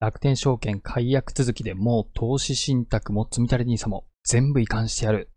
楽天証券解約続きでもう投資信託も積み立て NISA も全部移管してやる。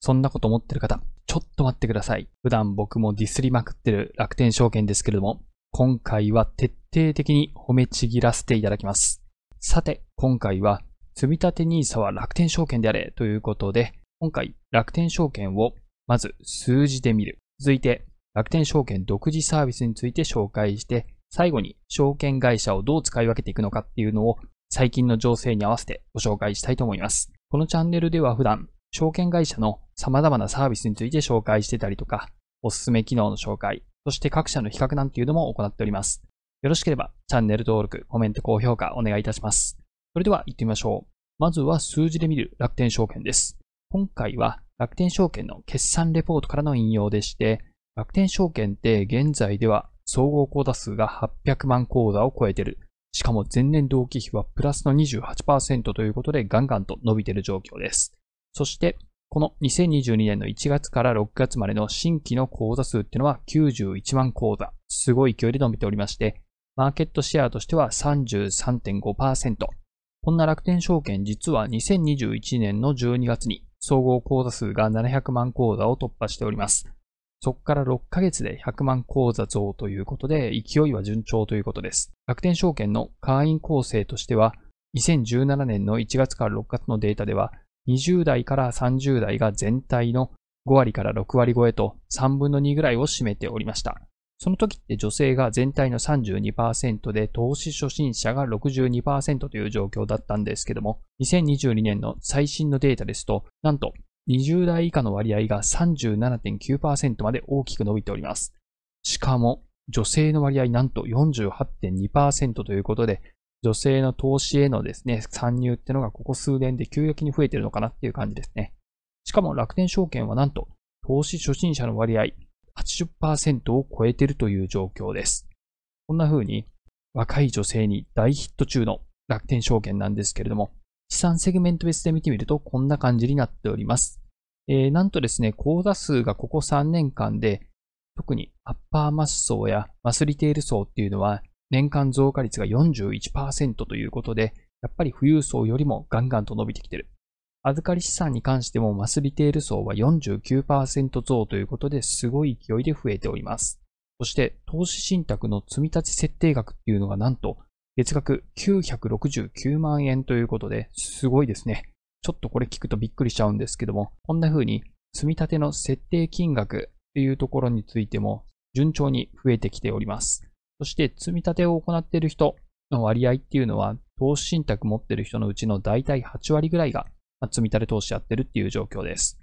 そんなこと思ってる方、ちょっと待ってください。普段僕もディスりまくってる楽天証券ですけれども、今回は徹底的に褒めちぎらせていただきます。さて、今回は積み立て NISA は楽天証券であれということで、今回楽天証券をまず数字で見る。続いて楽天証券独自サービスについて紹介して、最後に証券会社をどう使い分けていくのかっていうのを最近の情勢に合わせてご紹介したいと思います。このチャンネルでは普段、証券会社の様々なサービスについて紹介してたりとか、おすすめ機能の紹介、そして各社の比較なんていうのも行っております。よろしければチャンネル登録、コメント、高評価お願いいたします。それでは行ってみましょう。まずは数字で見る楽天証券です。今回は楽天証券の決算レポートからの引用でして、楽天証券って現在では総合口座数が800万口座を超えてる。しかも前年同期比はプラスの28%ということでガンガンと伸びてる状況です。そして、この2022年の1月から6月までの新規の口座数っていうのは91万口座。すごい勢いで伸びておりまして、マーケットシェアとしては33.5%。こんな楽天証券実は2021年の12月に総合口座数が700万口座を突破しております。そこから6ヶ月で100万口座増ということで、勢いは順調ということです。楽天証券の会員構成としては、2017年の1月から6月のデータでは、20代から30代が全体の5割から6割超えと3分の2ぐらいを占めておりました。その時って女性が全体の32%で投資初心者が62%という状況だったんですけども、2022年の最新のデータですと、なんと20代以下の割合が37.9%まで大きく伸びております。しかも、女性の割合なんと48.2%ということで、女性の投資へのですね、参入ってのがここ数年で急激に増えてるのかなっていう感じですね。しかも楽天証券はなんと、投資初心者の割合80%を超えてるという状況です。こんな風に、若い女性に大ヒット中の楽天証券なんですけれども、資産セグメント別で見てみると、こんな感じになっております。えー、なんとですね、口座数がここ3年間で、特にアッパーマス層やマスリテール層っていうのは、年間増加率が41%ということで、やっぱり富裕層よりもガンガンと伸びてきてる。預かり資産に関してもマスリテール層は49%増ということですごい勢いで増えております。そして投資信託の積立設定額っていうのがなんと月額969万円ということで、すごいですね。ちょっとこれ聞くとびっくりしちゃうんですけども、こんな風に積み立ての設定金額っていうところについても順調に増えてきております。そして積み立てを行っている人の割合っていうのは、投資信託持っている人のうちの大体8割ぐらいが、積み立て投資やってるっていう状況です。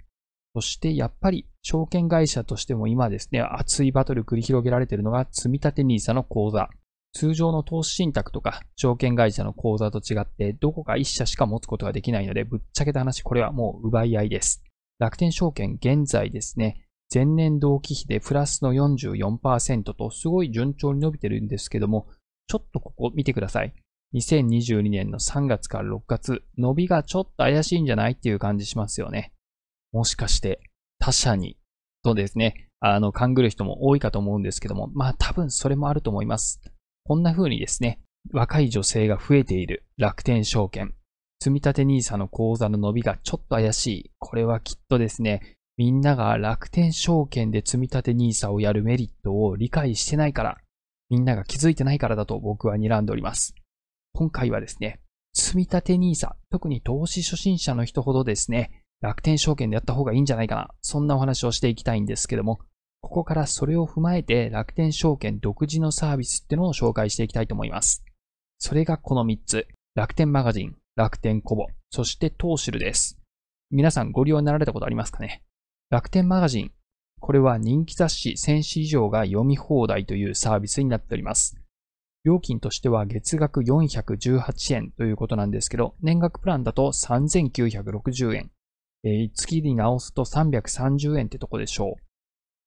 そしてやっぱり証券会社としても今ですね、熱いバトル繰り広げられているのが積み立て NISA の口座通常の投資信託とか証券会社の口座と違ってどこか一社しか持つことができないのでぶっちゃけた話これはもう奪い合いです。楽天証券現在ですね、前年同期比でプラスの44%とすごい順調に伸びてるんですけども、ちょっとここ見てください。2022年の3月から6月、伸びがちょっと怪しいんじゃないっていう感じしますよね。もしかして他社にとですね、あの、勘ぐる人も多いかと思うんですけども、まあ多分それもあると思います。こんな風にですね、若い女性が増えている楽天証券、積立 NISA の口座の伸びがちょっと怪しい。これはきっとですね、みんなが楽天証券で積立 NISA をやるメリットを理解してないから、みんなが気づいてないからだと僕は睨んでおります。今回はですね、積立 NISA、特に投資初心者の人ほどですね、楽天証券でやった方がいいんじゃないかな、そんなお話をしていきたいんですけども、ここからそれを踏まえて楽天証券独自のサービスってのを紹介していきたいと思います。それがこの3つ。楽天マガジン、楽天コボ、そしてトーシルです。皆さんご利用になられたことありますかね楽天マガジン。これは人気雑誌1000紙以上が読み放題というサービスになっております。料金としては月額418円ということなんですけど、年額プランだと3960円、えー、月に直すと330円ってとこでしょう。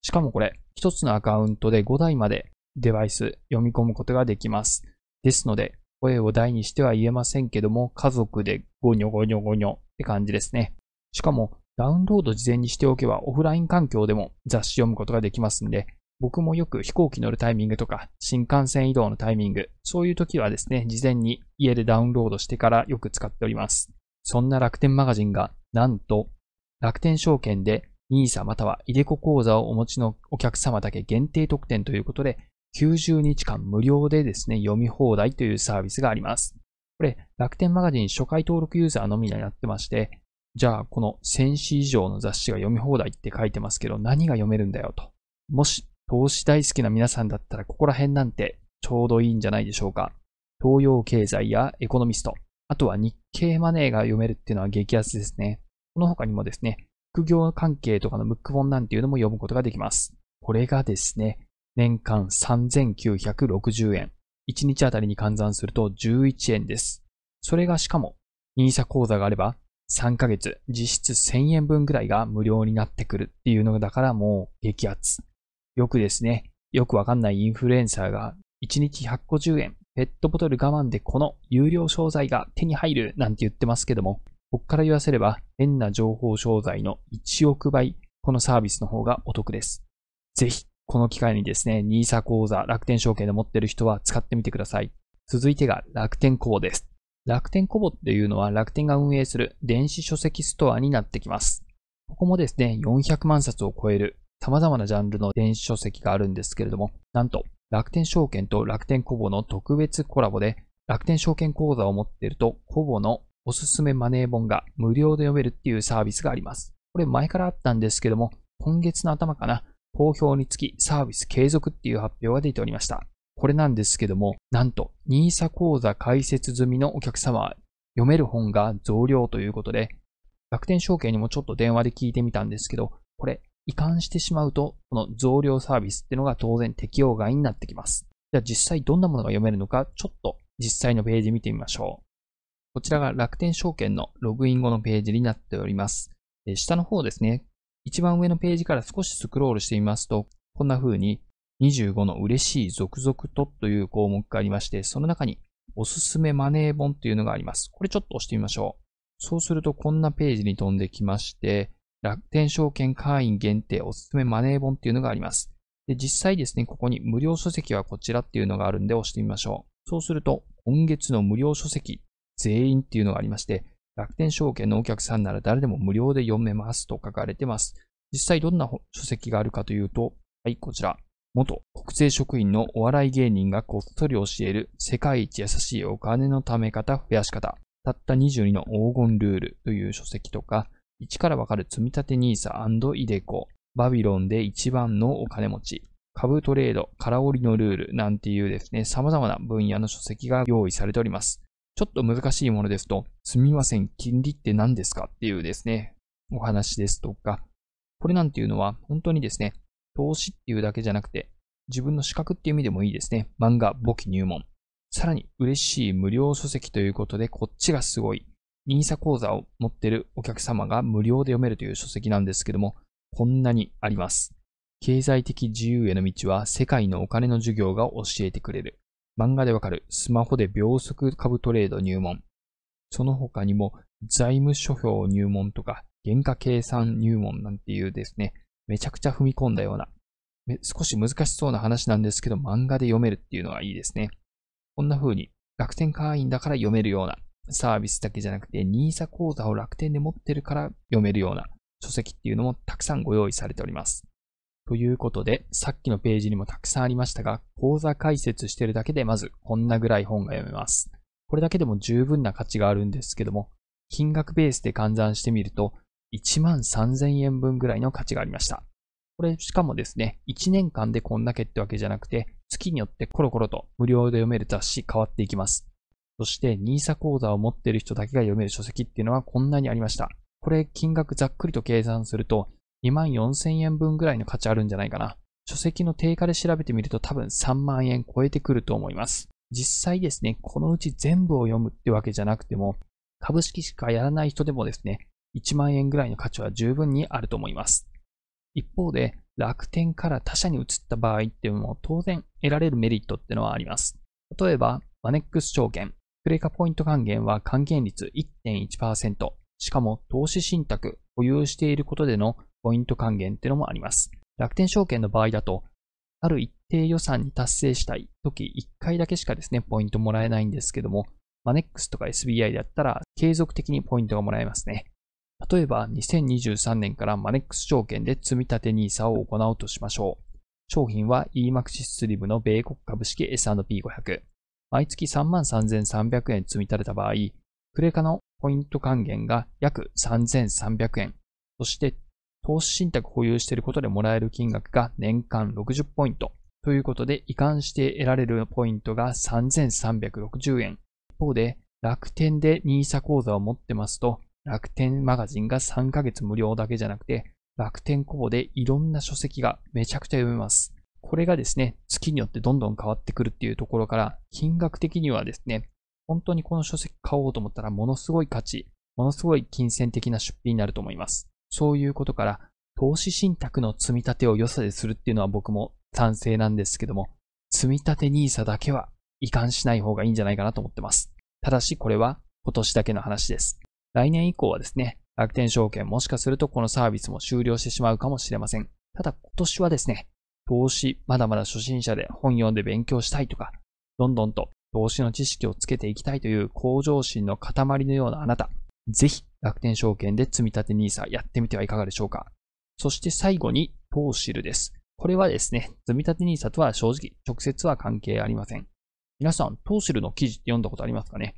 しかもこれ、一つのアカウントで5台までデバイス読み込むことができます。ですので、声を台にしては言えませんけども、家族でゴニョゴニョゴニョって感じですね。しかも、ダウンロード事前にしておけばオフライン環境でも雑誌読むことができますんで、僕もよく飛行機乗るタイミングとか、新幹線移動のタイミング、そういう時はですね、事前に家でダウンロードしてからよく使っております。そんな楽天マガジンが、なんと、楽天証券で NISA または ideco 口座をお持ちのお客様だけ限定特典ということで、90日間無料でですね、読み放題というサービスがあります。これ、楽天マガジン初回登録ユーザーのみになってまして、じゃあこの1000紙以上の雑誌が読み放題って書いてますけど、何が読めるんだよと。もし、投資大好きな皆さんだったら、ここら辺なんてちょうどいいんじゃないでしょうか。東洋経済やエコノミスト、あとは日経マネーが読めるっていうのは激アツですね。この他にもですね、副業関係とかのムック本なんていうのも読むことができます。これがですね、年間3960円。1日あたりに換算すると11円です。それがしかも、NISA 講座があれば、3ヶ月、実質1000円分ぐらいが無料になってくるっていうのだからもう激アツ。よくですね、よくわかんないインフルエンサーが1日150円、ペットボトル我慢でこの有料商材が手に入るなんて言ってますけども、ここから言わせれば、変な情報商材の1億倍、このサービスの方がお得です。ぜひ、この機会にですね、NISA 講座、楽天証券で持ってる人は使ってみてください。続いてが楽天コボです。楽天コボっていうのは楽天が運営する電子書籍ストアになってきます。ここもですね、400万冊を超える様々なジャンルの電子書籍があるんですけれども、なんと楽天証券と楽天コボの特別コラボで楽天証券講座を持っているとコボのおすすめマネー本が無料で読めるっていうサービスがあります。これ前からあったんですけども、今月の頭かな、好評につきサービス継続っていう発表が出ておりました。これなんですけども、なんと NISA 講座開設済みのお客様、読める本が増量ということで、楽天証券にもちょっと電話で聞いてみたんですけど、これ移管してしまうと、この増量サービスっていうのが当然適用外になってきます。じゃあ実際どんなものが読めるのか、ちょっと実際のページ見てみましょう。こちらが楽天証券のログイン後のページになっております。下の方ですね、一番上のページから少しスクロールしてみますと、こんな風に25の嬉しい続々とという項目がありまして、その中におすすめマネー本というのがあります。これちょっと押してみましょう。そうするとこんなページに飛んできまして、楽天証券会員限定おすすめマネー本っていうのがあります。で、実際ですね、ここに無料書籍はこちらっていうのがあるんで押してみましょう。そうすると、今月の無料書籍全員っていうのがありまして、楽天証券のお客さんなら誰でも無料で読めますと書かれてます。実際どんな書籍があるかというと、はい、こちら。元国税職員のお笑い芸人がこっそり教える世界一優しいお金の貯め方、増やし方。たった22の黄金ルールという書籍とか、1からわかる積み立て NISA& イデコ、バビロンで一番のお金持ち、株トレード、空折りのルールなんていうですね、様々な分野の書籍が用意されております。ちょっと難しいものですと、すみません、金利って何ですかっていうですね、お話ですとか、これなんていうのは本当にですね、投資っていうだけじゃなくて、自分の資格っていう意味でもいいですね。漫画、簿記入門。さらに嬉しい無料書籍ということで、こっちがすごい。NISA 講座を持ってるお客様が無料で読めるという書籍なんですけども、こんなにあります。経済的自由への道は世界のお金の授業が教えてくれる。漫画でわかる、スマホで秒速株トレード入門。その他にも、財務諸表入門とか、原価計算入門なんていうですね、めちゃくちゃ踏み込んだような、少し難しそうな話なんですけど、漫画で読めるっていうのはいいですね。こんな風に、楽天会員だから読めるような、サービスだけじゃなくて、NISA 口座を楽天で持ってるから読めるような書籍っていうのもたくさんご用意されております。ということで、さっきのページにもたくさんありましたが、講座解説してるだけでまずこんなぐらい本が読めます。これだけでも十分な価値があるんですけども、金額ベースで換算してみると、1万3000円分ぐらいの価値がありました。これしかもですね、1年間でこんだけってわけじゃなくて、月によってコロコロと無料で読める雑誌変わっていきます。そして NISA 講座を持っている人だけが読める書籍っていうのはこんなにありました。これ金額ざっくりと計算すると2万4千円分ぐらいの価値あるんじゃないかな。書籍の定価で調べてみると多分3万円超えてくると思います。実際ですね、このうち全部を読むってわけじゃなくても、株式しかやらない人でもですね、1万円ぐらいの価値は十分にあると思います。一方で、楽天から他社に移った場合っていうのも当然得られるメリットってのはあります。例えば、マネックス証券、クレカポイント還元は還元率1.1%、しかも投資信託、保有していることでのポイント還元っていうのもあります。楽天証券の場合だと、ある一定予算に達成したい時、一回だけしかですね、ポイントもらえないんですけども、マネックスとか SBI だったら継続的にポイントがもらえますね。例えば、2023年からマネックス証券で積み立 NISA を行うとしましょう。商品は EMAXIS SLIM の米国株式 S&P500。毎月33,300円積み立てた場合、クレカのポイント還元が約3300円。そして投資信託保有していることでもらえる金額が年間60ポイント。ということで、移管して得られるポイントが3360円。一方で、楽天で NISA 口座を持ってますと、楽天マガジンが3ヶ月無料だけじゃなくて、楽天コボでいろんな書籍がめちゃくちゃ読めます。これがですね、月によってどんどん変わってくるっていうところから、金額的にはですね、本当にこの書籍買おうと思ったらものすごい価値、ものすごい金銭的な出費になると思います。そういうことから、投資信託の積み立てを良さでするっていうのは僕も賛成なんですけども、積み立て NISA だけは遺憾しない方がいいんじゃないかなと思ってます。ただしこれは今年だけの話です。来年以降はですね、楽天証券もしかするとこのサービスも終了してしまうかもしれません。ただ今年はですね、投資、まだまだ初心者で本読んで勉強したいとか、どんどんと投資の知識をつけていきたいという向上心の塊のようなあなた、ぜひ楽天証券で積み立 NISA やってみてはいかがでしょうか。そして最後に、トーシルです。これはですね、積み立 NISA とは正直直接は関係ありません。皆さん、トーシルの記事って読んだことありますかね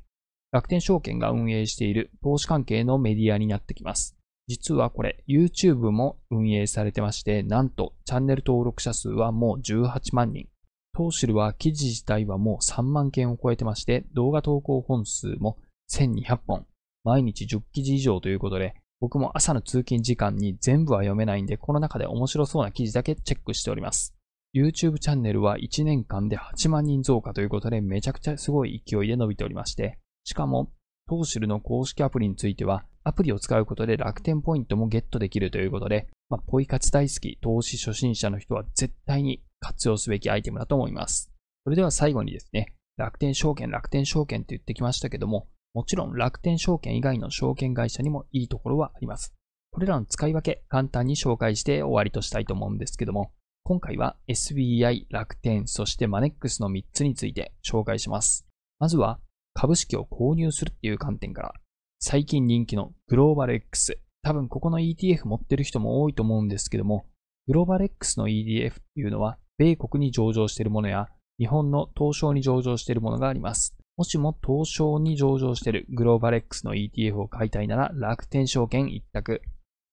楽天証券が運営している投資関係のメディアになってきます。実はこれ、YouTube も運営されてまして、なんとチャンネル登録者数はもう18万人。トーシルは記事自体はもう3万件を超えてまして、動画投稿本数も1200本。毎日10記事以上ということで、僕も朝の通勤時間に全部は読めないんで、この中で面白そうな記事だけチェックしております。YouTube チャンネルは1年間で8万人増加ということで、めちゃくちゃすごい勢いで伸びておりまして、しかも、トーシルの公式アプリについては、アプリを使うことで楽天ポイントもゲットできるということで、まあ、ポイ活大好き、投資初心者の人は絶対に活用すべきアイテムだと思います。それでは最後にですね、楽天証券、楽天証券って言ってきましたけども、もちろん楽天証券以外の証券会社にもいいところはあります。これらの使い分け、簡単に紹介して終わりとしたいと思うんですけども、今回は SBI、楽天、そしてマネックスの3つについて紹介します。まずは、株式を購入するっていう観点から、最近人気のグローバル X、多分ここの ETF 持ってる人も多いと思うんですけども、グローバル X の EDF っていうのは、米国に上場しているものや、日本の東証に上場しているものがあります。もしも東証に上場しているグローバル X の ETF を買いたいなら楽天証券一択。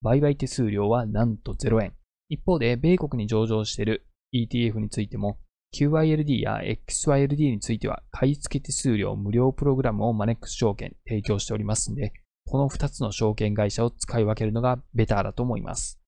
売買手数料はなんと0円。一方で、米国に上場している ETF についても、QILD や XYLD については、買い付け手数料無料プログラムをマネックス証券提供しておりますので、この2つの証券会社を使い分けるのがベターだと思います。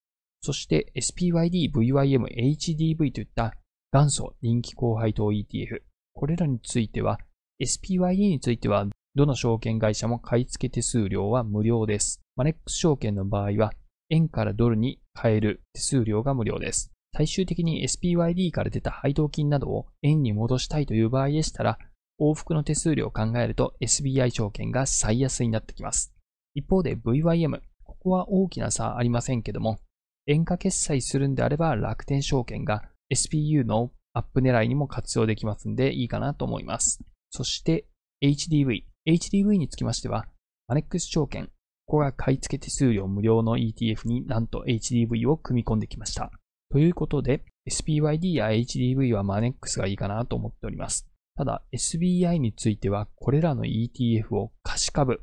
そして SPYD、VYM、HDV といった元祖人気後輩等 ETF。これらについては SPYE については、どの証券会社も買い付け手数料は無料です。マネックス証券の場合は、円からドルに変える手数料が無料です。最終的に SPYD から出た配当金などを円に戻したいという場合でしたら、往復の手数料を考えると SBI 証券が最安になってきます。一方で VYM、ここは大きな差ありませんけども、円価決済するんであれば楽天証券が SPU のアップ狙いにも活用できますんでいいかなと思います。そして HDV。HDV につきましては、マネックス証券。ここが買い付け手数料無料の ETF になんと HDV を組み込んできました。ということで、SPYD や HDV はマネックスがいいかなと思っております。ただ、SBI については、これらの ETF を貸株、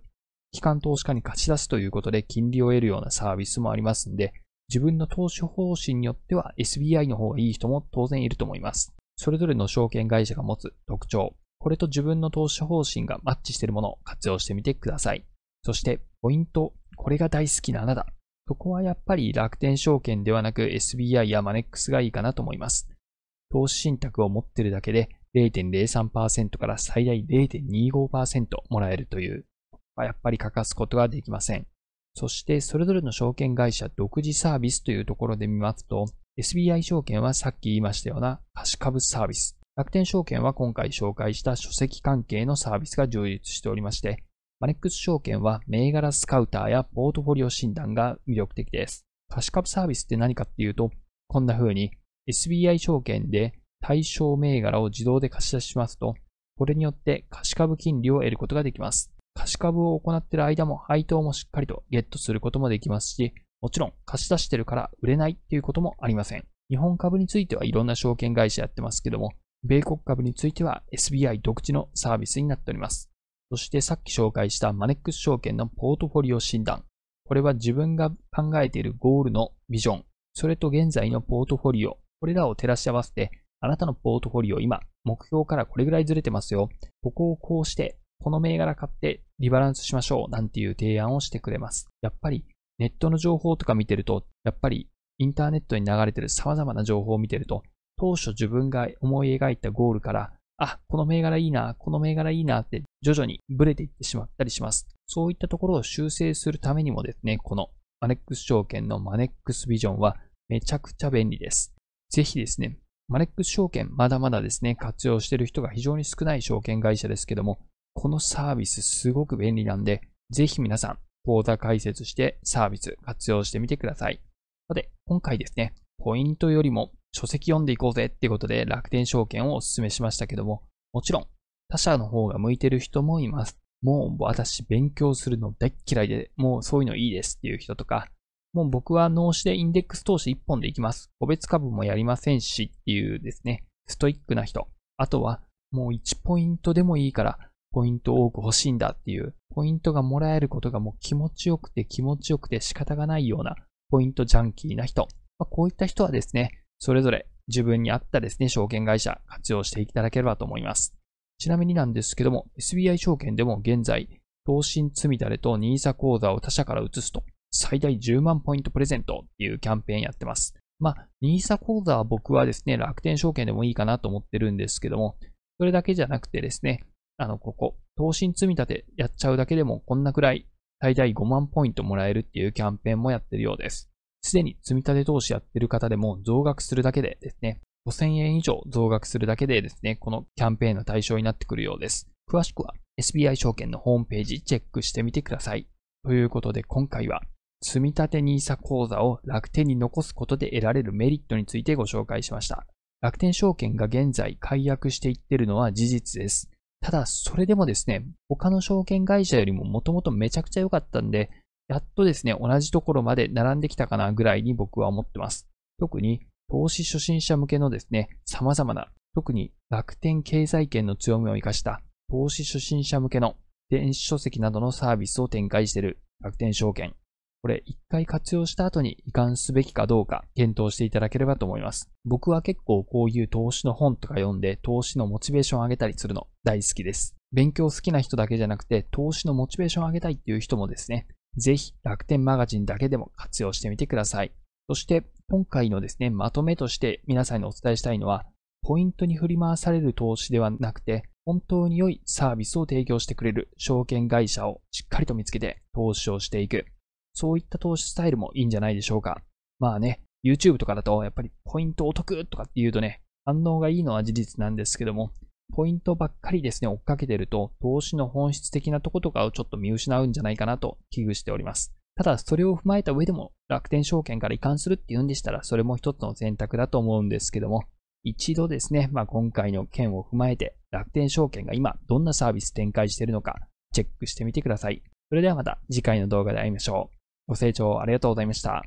機関投資家に貸し出すということで金利を得るようなサービスもありますんで、自分の投資方針によっては SBI の方がいい人も当然いると思います。それぞれの証券会社が持つ特徴、これと自分の投資方針がマッチしているものを活用してみてください。そして、ポイント。これが大好きな穴だ。そこはやっぱり楽天証券ではなく SBI やマネックスがいいかなと思います。投資信託を持ってるだけで0.03%から最大0.25%もらえるという、やっぱり欠かすことができません。そしてそれぞれの証券会社独自サービスというところで見ますと、SBI 証券はさっき言いましたような貸し株サービス。楽天証券は今回紹介した書籍関係のサービスが充実しておりまして、マネックス証券は銘柄スカウターやポートフォリオ診断が魅力的です。貸し株サービスって何かっていうと、こんな風に SBI 証券で対象銘柄を自動で貸し出しますと、これによって貸し株金利を得ることができます。貸し株を行っている間も配当もしっかりとゲットすることもできますし、もちろん貸し出してるから売れないっていうこともありません。日本株についてはいろんな証券会社やってますけども、米国株については SBI 独自のサービスになっております。そしてさっき紹介したマネックス証券のポートフォリオ診断。これは自分が考えているゴールのビジョン、それと現在のポートフォリオ、これらを照らし合わせて、あなたのポートフォリオ今、目標からこれぐらいずれてますよ。ここをこうして、この銘柄買ってリバランスしましょうなんていう提案をしてくれます。やっぱりネットの情報とか見てると、やっぱりインターネットに流れてる様々な情報を見てると、当初自分が思い描いたゴールから、あ、この銘柄いいな、この銘柄いいなって徐々にブレていってしまったりします。そういったところを修正するためにもですね、このマネックス証券のマネックスビジョンはめちゃくちゃ便利です。ぜひですね、マネックス証券まだまだですね、活用している人が非常に少ない証券会社ですけども、このサービスすごく便利なんで、ぜひ皆さん、講座解説してサービス活用してみてください。さて、今回ですね、ポイントよりも書籍読んでいこうぜっていうことで楽天証券をお勧めしましたけども、もちろん他社の方が向いてる人もいます。もう私勉強するの大嫌いで、もうそういうのいいですっていう人とか、もう僕は脳死でインデックス投資1本でいきます。個別株もやりませんしっていうですね、ストイックな人。あとはもう1ポイントでもいいから、ポイント多く欲しいんだっていう、ポイントがもらえることがもう気持ちよくて気持ちよくて仕方がないようなポイントジャンキーな人。まあ、こういった人はですね、それぞれ自分に合ったですね、証券会社活用していただければと思います。ちなみになんですけども、SBI 証券でも現在、投信積み立と NISA 口座を他社から移すと、最大10万ポイントプレゼントっていうキャンペーンやってます。まあ、NISA 口座は僕はですね、楽天証券でもいいかなと思ってるんですけども、それだけじゃなくてですね、あの、ここ、投信積み立てやっちゃうだけでもこんなくらい最大5万ポイントもらえるっていうキャンペーンもやってるようです。すでに積み立て投資やってる方でも増額するだけでですね、5000円以上増額するだけでですね、このキャンペーンの対象になってくるようです。詳しくは SBI 証券のホームページチェックしてみてください。ということで今回は積立 NISA 口座を楽天に残すことで得られるメリットについてご紹介しました。楽天証券が現在解約していってるのは事実です。ただ、それでもですね、他の証券会社よりももともとめちゃくちゃ良かったんで、やっとですね、同じところまで並んできたかなぐらいに僕は思ってます。特に投資初心者向けのですね、様々な、特に楽天経済圏の強みを活かした投資初心者向けの電子書籍などのサービスを展開している楽天証券。これ一回活用した後に移管すべきかどうか検討していただければと思います。僕は結構こういう投資の本とか読んで投資のモチベーションを上げたりするの大好きです。勉強好きな人だけじゃなくて投資のモチベーションを上げたいっていう人もですね、ぜひ楽天マガジンだけでも活用してみてください。そして今回のですね、まとめとして皆さんにお伝えしたいのは、ポイントに振り回される投資ではなくて、本当に良いサービスを提供してくれる証券会社をしっかりと見つけて投資をしていく。そういった投資スタイルもいいんじゃないでしょうか。まあね、YouTube とかだとやっぱりポイントお得とかって言うとね、反応がいいのは事実なんですけども、ポイントばっかりですね、追っかけてると、投資の本質的なとことかをちょっと見失うんじゃないかなと危惧しております。ただ、それを踏まえた上でも楽天証券から移管するっていうんでしたら、それも一つの選択だと思うんですけども、一度ですね、まあ、今回の件を踏まえて、楽天証券が今どんなサービス展開しているのか、チェックしてみてください。それではまた次回の動画で会いましょう。ご清聴ありがとうございました。